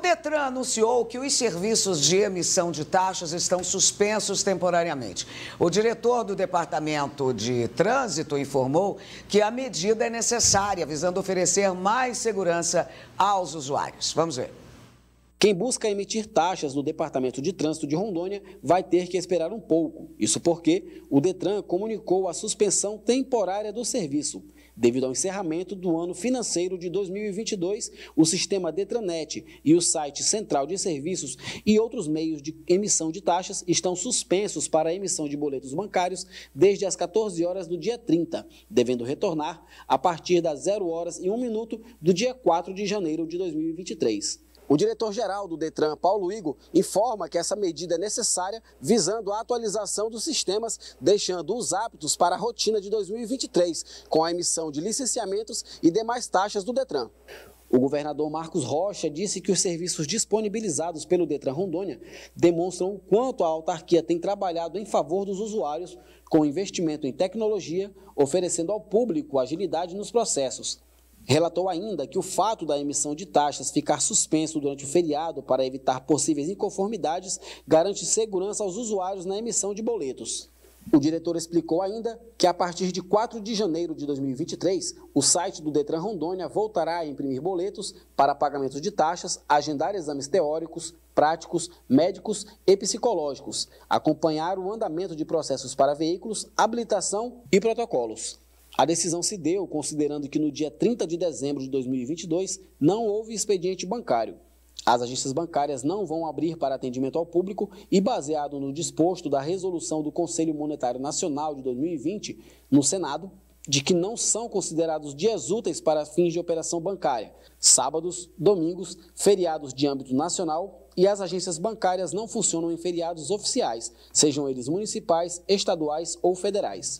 Detran anunciou que os serviços de emissão de taxas estão suspensos temporariamente. O diretor do Departamento de Trânsito informou que a medida é necessária, visando oferecer mais segurança aos usuários. Vamos ver. Quem busca emitir taxas no Departamento de Trânsito de Rondônia vai ter que esperar um pouco. Isso porque o Detran comunicou a suspensão temporária do serviço. Devido ao encerramento do ano financeiro de 2022, o sistema Detranet e o site Central de Serviços e outros meios de emissão de taxas estão suspensos para a emissão de boletos bancários desde as 14 horas do dia 30, devendo retornar a partir das 0 horas e 1 minuto do dia 4 de janeiro de 2023. O diretor-geral do Detran, Paulo Igo, informa que essa medida é necessária visando a atualização dos sistemas, deixando-os aptos para a rotina de 2023, com a emissão de licenciamentos e demais taxas do Detran. O governador Marcos Rocha disse que os serviços disponibilizados pelo Detran Rondônia demonstram o quanto a autarquia tem trabalhado em favor dos usuários com investimento em tecnologia, oferecendo ao público agilidade nos processos. Relatou ainda que o fato da emissão de taxas ficar suspenso durante o feriado para evitar possíveis inconformidades garante segurança aos usuários na emissão de boletos. O diretor explicou ainda que a partir de 4 de janeiro de 2023, o site do Detran Rondônia voltará a imprimir boletos para pagamento de taxas, agendar exames teóricos, práticos, médicos e psicológicos, acompanhar o andamento de processos para veículos, habilitação e protocolos. A decisão se deu considerando que no dia 30 de dezembro de 2022 não houve expediente bancário. As agências bancárias não vão abrir para atendimento ao público e, baseado no disposto da resolução do Conselho Monetário Nacional de 2020, no Senado, de que não são considerados dias úteis para fins de operação bancária, sábados, domingos, feriados de âmbito nacional e as agências bancárias não funcionam em feriados oficiais, sejam eles municipais, estaduais ou federais.